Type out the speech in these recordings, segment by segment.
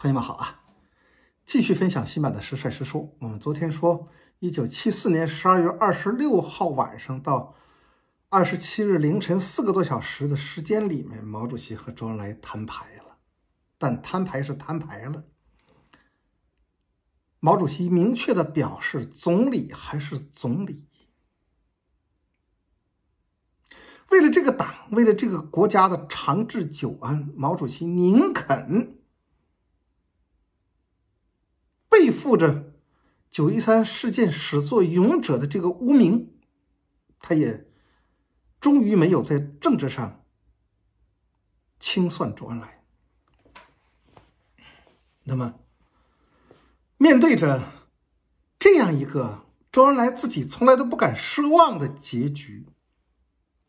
朋友们好啊，继续分享新版的《时帅时说》。我们昨天说，一九七四年十二月二十六号晚上到二十七日凌晨四个多小时的时间里面，毛主席和周恩来摊牌了。但摊牌是摊牌了，毛主席明确的表示，总理还是总理。为了这个党，为了这个国家的长治久安，毛主席宁肯。背负着“九一三事件始作俑者”的这个污名，他也终于没有在政治上清算周恩来。那么，面对着这样一个周恩来自己从来都不敢奢望的结局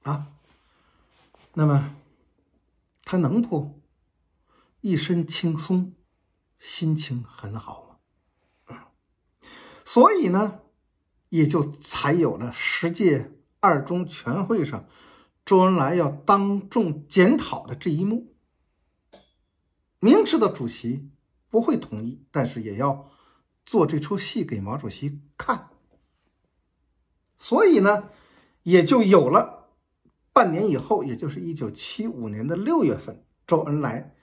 啊，那么他能不一身轻松，心情很好？所以呢，也就才有了十届二中全会上周恩来要当众检讨的这一幕。明知道主席不会同意，但是也要做这出戏给毛主席看。所以呢，也就有了半年以后，也就是一九七五年的六月份，周恩来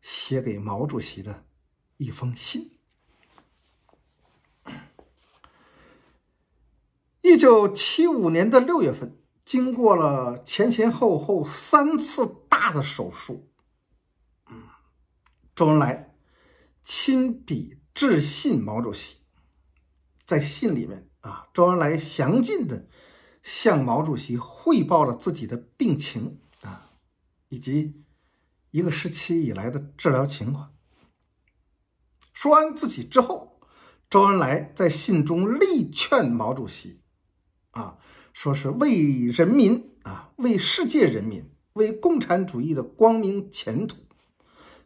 写给毛主席的一封信。一九七五年的六月份，经过了前前后后三次大的手术，嗯，周恩来亲笔致信毛主席，在信里面啊，周恩来详尽的向毛主席汇报了自己的病情啊，以及一个时期以来的治疗情况。说完自己之后，周恩来在信中力劝毛主席。啊，说是为人民啊，为世界人民，为共产主义的光明前途，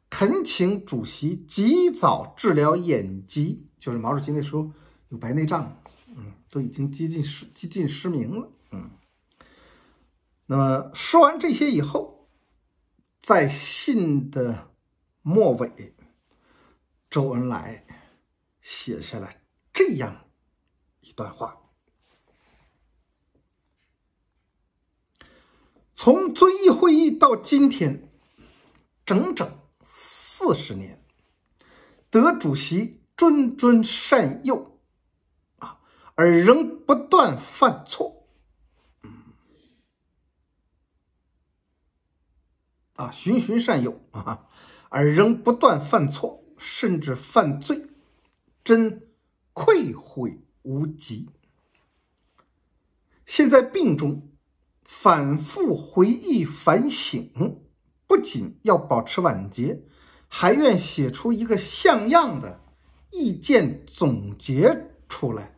恳请主席及早治疗眼疾。就是毛主席那时候有白内障，嗯，都已经接近失、接近失明了，嗯。那么说完这些以后，在信的末尾，周恩来写下了这样一段话。从遵义会议到今天，整整四十年，德主席谆谆善诱，啊，而仍不断犯错，啊，循循善诱啊，而仍不断犯错，甚至犯罪，真愧悔无极。现在病中。反复回忆反省，不仅要保持晚节，还愿写出一个像样的意见总结出来。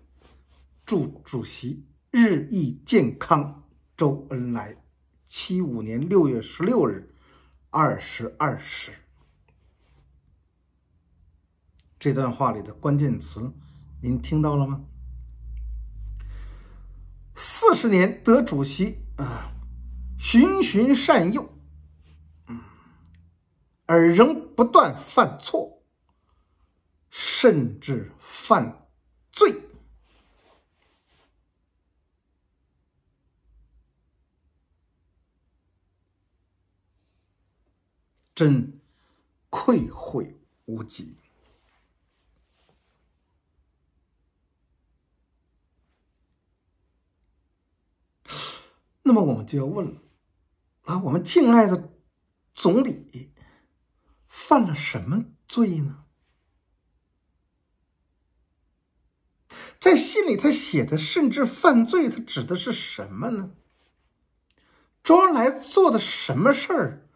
祝主席日益健康。周恩来，七五年六月十六日二十二时。这段话里的关键词，您听到了吗？四十年得主席。啊，循循善诱，嗯，而仍不断犯错，甚至犯罪，真愧悔无极。那么我们就要问了，啊，我们敬爱的总理犯了什么罪呢？在信里他写的甚至犯罪，他指的是什么呢？周恩来做的什么事儿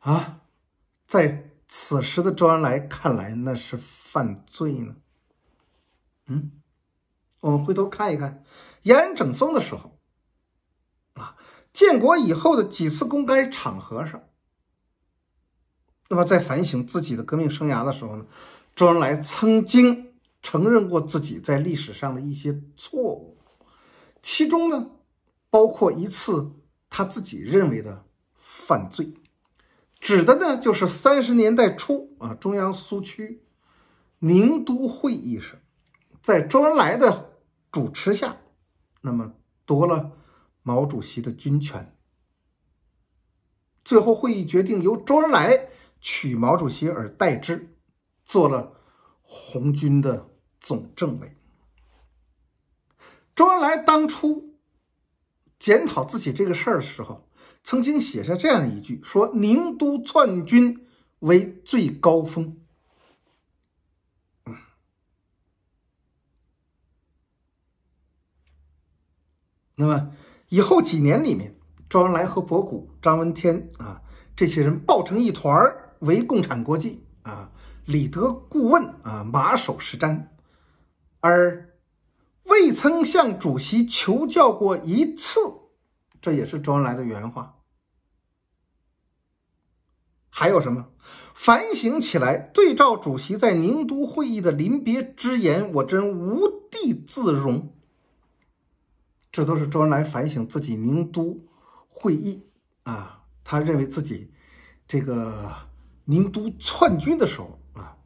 啊？在此时的周恩来看来那是犯罪呢？嗯，我们回头看一看严整风的时候。建国以后的几次公开场合上，那么在反省自己的革命生涯的时候呢，周恩来曾经承认过自己在历史上的一些错误，其中呢，包括一次他自己认为的犯罪，指的呢就是三十年代初啊中央苏区宁都会议上，在周恩来的主持下，那么夺了。毛主席的军权，最后会议决定由周恩来取毛主席而代之，做了红军的总政委。周恩来当初检讨自己这个事儿的时候，曾经写下这样一句：“说宁都篡军为最高峰。”那么。以后几年里面，周恩来和博古、张闻天啊这些人抱成一团，为共产国际啊李德顾问啊马首是瞻，而未曾向主席求教过一次，这也是周恩来的原话。还有什么？反省起来，对照主席在宁都会议的临别之言，我真无地自容。这都是周恩来反省自己宁都会议啊，他认为自己这个宁都篡军的时候啊，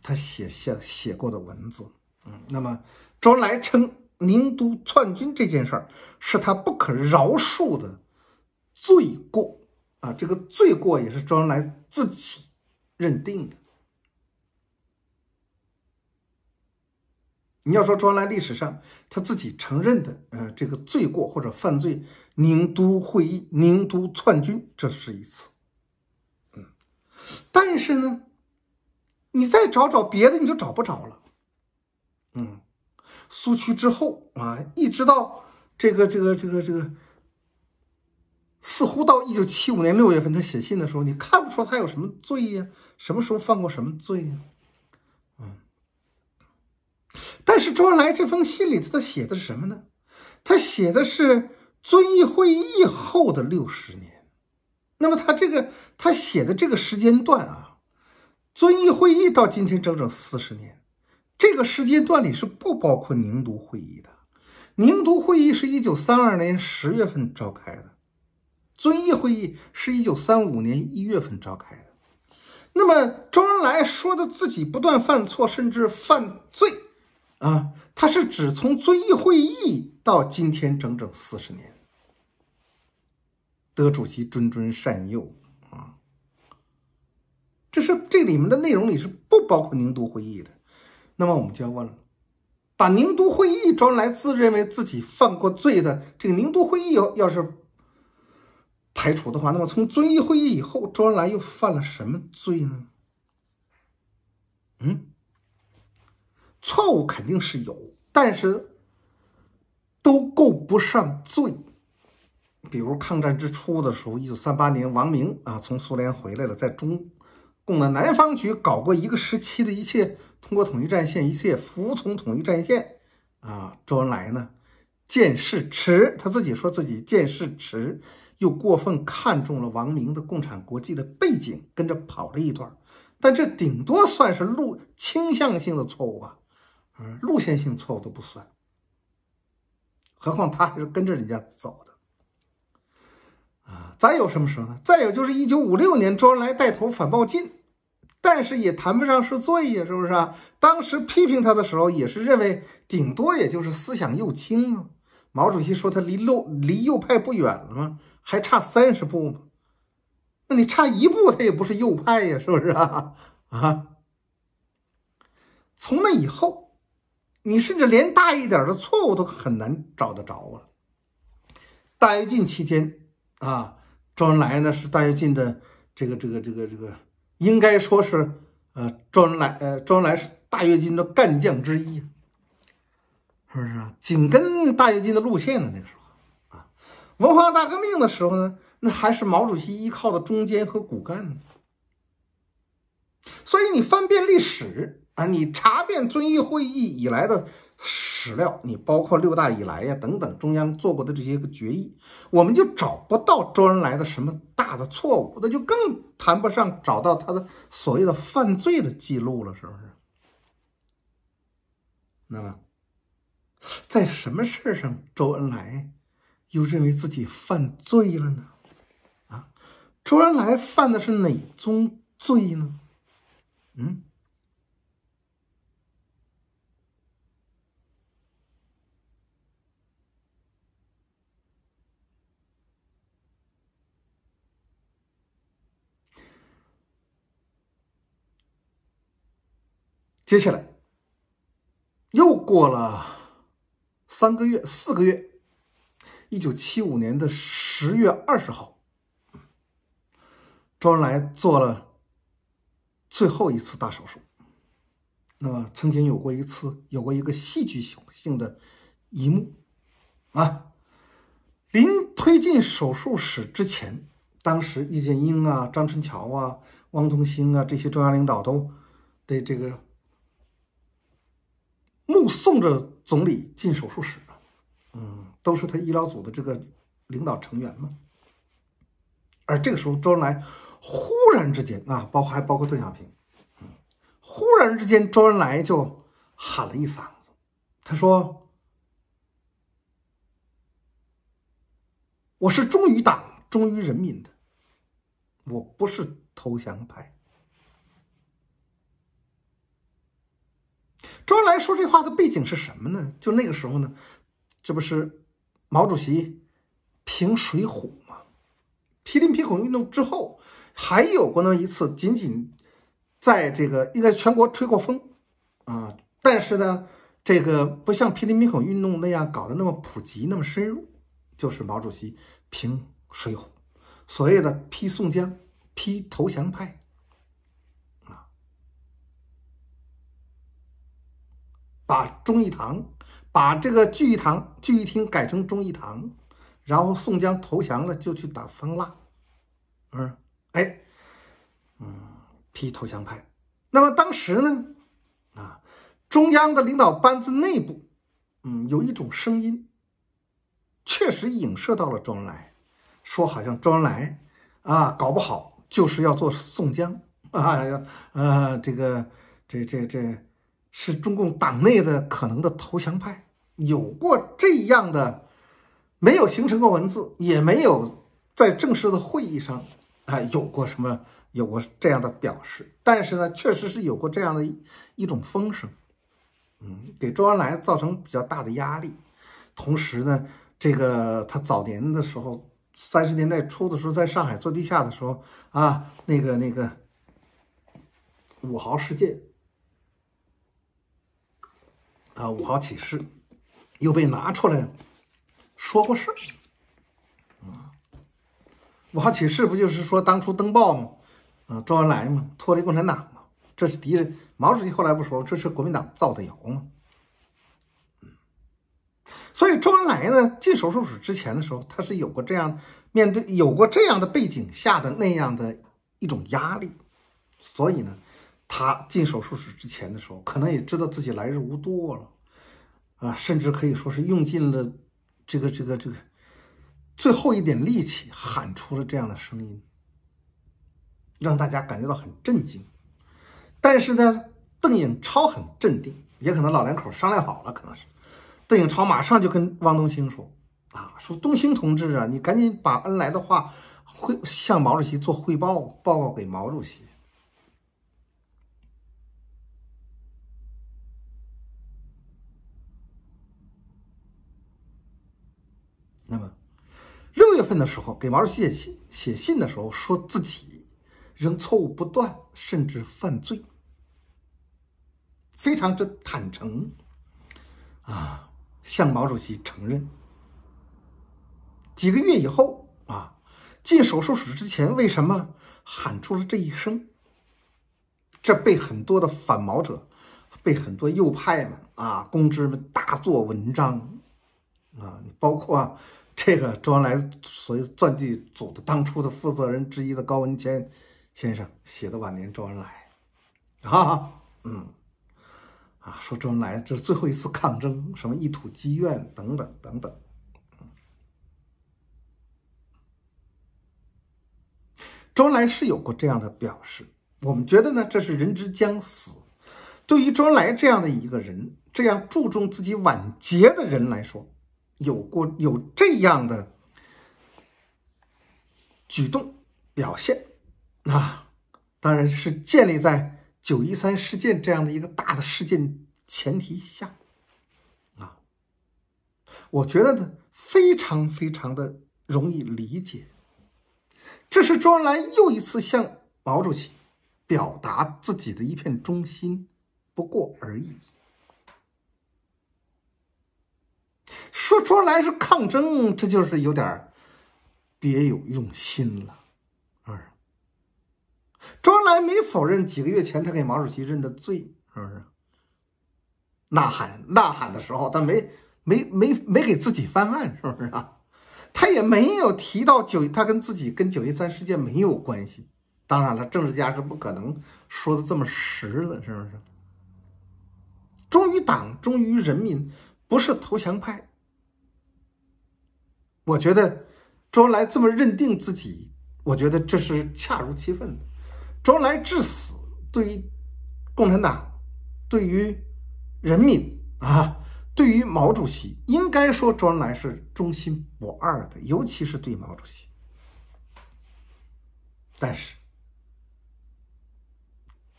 他写下写过的文字。嗯，那么周恩来称宁都篡军这件事儿是他不可饶恕的罪过啊，这个罪过也是周恩来自己认定的。你要说周恩来历史上他自己承认的，呃，这个罪过或者犯罪，宁都会议、宁都篡军，这是一次。嗯，但是呢，你再找找别的，你就找不着了。嗯，苏区之后啊，一直到这个、这个、这个、这个，似乎到一九七五年六月份他写信的时候，你看不出他有什么罪呀？什么时候犯过什么罪呀？但是周恩来这封信里头他写的是什么呢？他写的是遵义会议后的六十年。那么他这个他写的这个时间段啊，遵义会议到今天整整四十年，这个时间段里是不包括宁都会议的。宁都会议是一九三二年十月份召开的，遵义会议是一九三五年一月份召开的。那么周恩来说的自己不断犯错，甚至犯罪。啊，他是指从遵义会议到今天整整四十年。德主席谆谆善诱啊，这是这里面的内容里是不包括宁都会议的。那么我们就要问了：把宁都会议周恩来自认为自己犯过罪的这个宁都会议要要是排除的话，那么从遵义会议以后，周恩来又犯了什么罪呢？嗯？错误肯定是有，但是都够不上罪。比如抗战之初的时候，一九三八年，王明啊从苏联回来了，在中共的南方局搞过一个时期的一切通过统一战线，一切服从统一战线。啊，周恩来呢，见识迟，他自己说自己见识迟，又过分看中了王明的共产国际的背景，跟着跑了一段。但这顶多算是路倾向性的错误吧。路线性错误都不算，何况他还是跟着人家走的啊！再有什么时候呢？再有就是一九五六年，周恩来带头反暴进，但是也谈不上是罪呀，是不是啊？当时批评他的时候，也是认为顶多也就是思想右倾啊。毛主席说他离右离右派不远了吗？还差三十步吗？那你差一步，他也不是右派呀，是不是啊？啊！从那以后。你甚至连大一点的错误都很难找得着了。大跃进期间啊，周恩来呢是大跃进的这个这个这个这个，应该说是呃周恩来呃周恩来是大跃进的干将之一，是不是啊？紧跟大跃进的路线呢？那个时候啊，文化大革命的时候呢，那还是毛主席依靠的中间和骨干呢。所以你翻遍历史。啊，你查遍遵义会议以来的史料，你包括六大以来呀等等中央做过的这些个决议，我们就找不到周恩来的什么大的错误，那就更谈不上找到他的所谓的犯罪的记录了，是不是？那么，在什么事上周恩来又认为自己犯罪了呢？啊，周恩来犯的是哪宗罪呢？嗯。接下来又过了三个月、四个月，一九七五年的十月二十号，周恩来做了最后一次大手术。那么，曾经有过一次，有过一个戏剧性的一幕啊！临推进手术室之前，当时叶剑英啊、张春桥啊、汪东兴啊这些中央领导都对这个。目送着总理进手术室，嗯，都是他医疗组的这个领导成员嘛。而这个时候，周恩来忽然之间啊，包括还包括邓小平，嗯，忽然之间，周恩来就喊了一嗓子，他说：“我是忠于党、忠于人民的，我不是投降派。”周恩来说这话的背景是什么呢？就那个时候呢，这不是毛主席评水浒吗？批林批孔运动之后，还有过那么一次，仅仅在这个应该全国吹过风啊，但是呢，这个不像批林批孔运动那样搞得那么普及、那么深入，就是毛主席评水浒，所谓的批宋江、批投降派。把忠义堂把这个聚义堂聚义厅改成忠义堂，然后宋江投降了，就去打方腊，嗯，哎，嗯，批投降派。那么当时呢，啊，中央的领导班子内部，嗯，有一种声音，确实影射到了周恩来，说好像周恩来啊，搞不好就是要做宋江啊，要呃这个这这这。是中共党内的可能的投降派，有过这样的，没有形成过文字，也没有在正式的会议上啊有过什么，有过这样的表示。但是呢，确实是有过这样的一一种风声，嗯，给周恩来造成比较大的压力。同时呢，这个他早年的时候，三十年代初的时候，在上海做地下的时候啊，那个那个五豪事件。啊，五号启示又被拿出来说过事儿。啊。五号启示不就是说当初登报吗？啊，周恩来吗？脱离共产党吗？这是敌人。毛主席后来不说这是国民党造的谣吗？所以周恩来呢，进手术室之前的时候，他是有过这样面对，有过这样的背景下的那样的一种压力，所以呢。他进手术室之前的时候，可能也知道自己来日无多了，啊，甚至可以说是用尽了这个这个这个最后一点力气，喊出了这样的声音，让大家感觉到很震惊。但是呢，邓颖超很镇定，也可能老两口商量好了，可能是邓颖超马上就跟汪东兴说：“啊，说东兴同志啊，你赶紧把恩来的话汇向毛主席做汇报，报告给毛主席。”那么，六月份的时候给毛主席写信，写信的时候说自己仍错误不断，甚至犯罪，非常之坦诚啊，向毛主席承认。几个月以后啊，进手术室之前，为什么喊出了这一声？这被很多的反毛者，被很多右派们啊，公知们大做文章啊，包括。这个周恩来随钻戒组的当初的负责人之一的高文谦先生写的晚年周恩来啊，嗯，啊，说周恩来这是最后一次抗争，什么一吐积怨等等等等。周恩来是有过这样的表示，我们觉得呢，这是人之将死。对于周恩来这样的一个人，这样注重自己晚节的人来说。有过有这样的举动表现，啊，当然是建立在九一三事件这样的一个大的事件前提下啊。我觉得呢，非常非常的容易理解，这是周恩来又一次向毛主席表达自己的一片忠心，不过而已。说周恩来是抗争，这就是有点别有用心了。是？周恩来没否认几个月前他给毛主席认的罪，是不是？呐喊呐喊的时候，他没没没没给自己翻案，是不是？啊？他也没有提到九，他跟自己跟九一三事件没有关系。当然了，政治家是不可能说的这么实的，是不是？忠于党，忠于人民。不是投降派。我觉得周恩来这么认定自己，我觉得这是恰如其分的。周恩来至死对于共产党、对于人民啊、对于毛主席，应该说周恩来是忠心不二的，尤其是对毛主席。但是，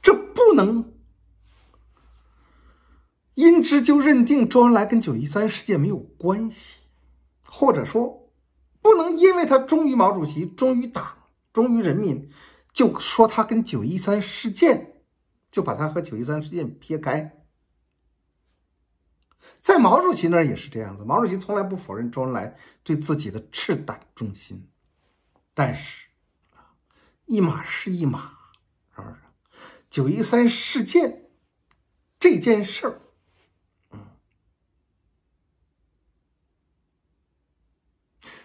这不能。之就认定周恩来跟九一三事件没有关系，或者说不能因为他忠于毛主席、忠于党、忠于人民，就说他跟九一三事件，就把他和九一三事件撇开。在毛主席那儿也是这样子，毛主席从来不否认周恩来对自己的赤胆忠心，但是一码是一码，是不是？九一三事件这件事儿。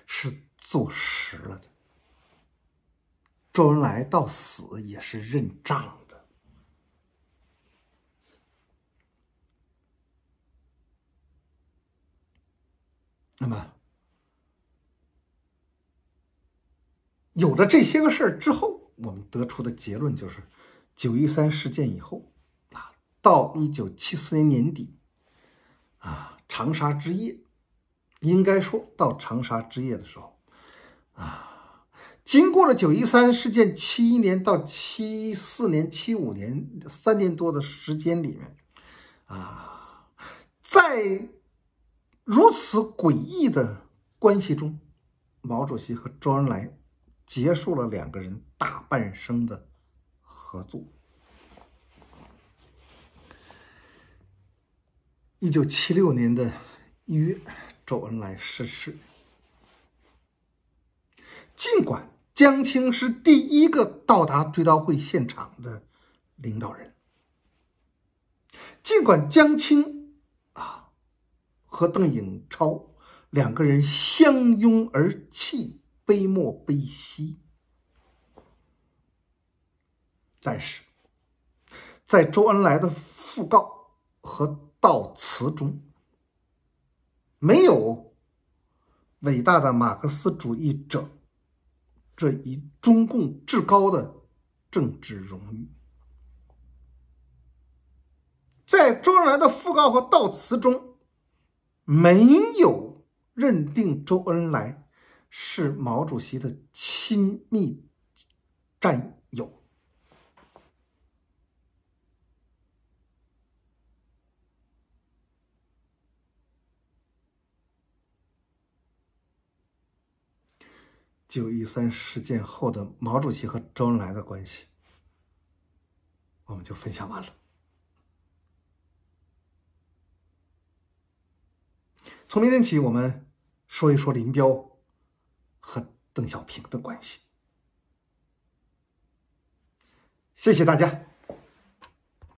是坐实了的。周恩来到死也是认账的。那么，有了这些个事儿之后，我们得出的结论就是：九一三事件以后啊，到一九七四年年底啊，长沙之夜。应该说到长沙之夜的时候，啊，经过了九一三事件，七一年到七四年、七五年三年多的时间里面，啊，在如此诡异的关系中，毛主席和周恩来结束了两个人大半生的合作。一九七六年的一月。周恩来逝世，尽管江青是第一个到达追悼会现场的领导人，尽管江青啊和邓颖超两个人相拥而泣，悲莫悲兮，但是在周恩来的讣告和悼词中。没有伟大的马克思主义者这一中共至高的政治荣誉，在周恩来的讣告和悼词中，没有认定周恩来是毛主席的亲密战友。九一三事件后的毛主席和周恩来的关系，我们就分享完了。从明天起，我们说一说林彪和邓小平的关系。谢谢大家。